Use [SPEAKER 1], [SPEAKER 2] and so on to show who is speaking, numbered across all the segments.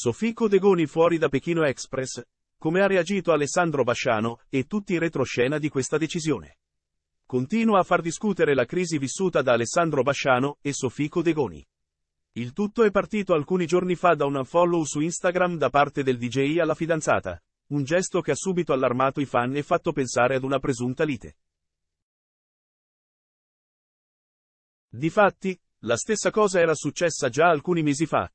[SPEAKER 1] Sofico Degoni fuori da Pechino Express. Come ha reagito Alessandro Basciano e tutti in retroscena di questa decisione? Continua a far discutere la crisi vissuta da Alessandro Basciano e Sofico Degoni. Il tutto è partito alcuni giorni fa da un follow su Instagram da parte del DJ alla fidanzata, un gesto che ha subito allarmato i fan e fatto pensare ad una presunta lite. Difatti, la stessa cosa era successa già alcuni mesi fa,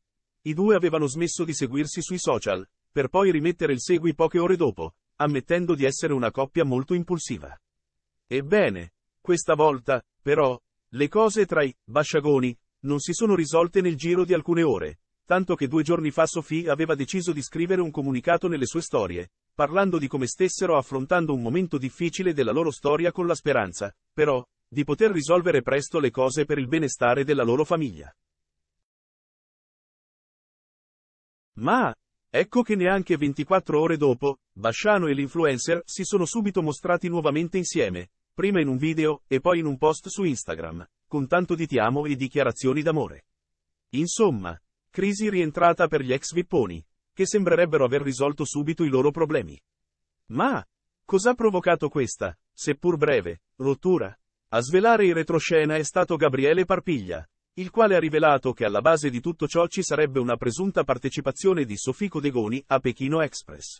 [SPEAKER 1] i due avevano smesso di seguirsi sui social, per poi rimettere il segui poche ore dopo, ammettendo di essere una coppia molto impulsiva. Ebbene, questa volta, però, le cose tra i basciagoni non si sono risolte nel giro di alcune ore, tanto che due giorni fa Sophie aveva deciso di scrivere un comunicato nelle sue storie, parlando di come stessero affrontando un momento difficile della loro storia con la speranza, però, di poter risolvere presto le cose per il benestare della loro famiglia. Ma, ecco che neanche 24 ore dopo, Basciano e l'influencer si sono subito mostrati nuovamente insieme, prima in un video e poi in un post su Instagram, con tanto di ti amo e dichiarazioni d'amore. Insomma, crisi rientrata per gli ex vipponi, che sembrerebbero aver risolto subito i loro problemi. Ma, cos'ha provocato questa, seppur breve, rottura? A svelare in retroscena è stato Gabriele Parpiglia, il quale ha rivelato che alla base di tutto ciò ci sarebbe una presunta partecipazione di Sofico Degoni a Pechino Express.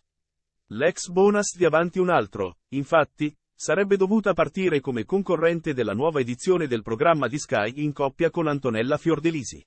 [SPEAKER 1] L'ex bonus di Avanti un altro, infatti, sarebbe dovuta partire come concorrente della nuova edizione del programma di Sky in coppia con Antonella Fiordelisi.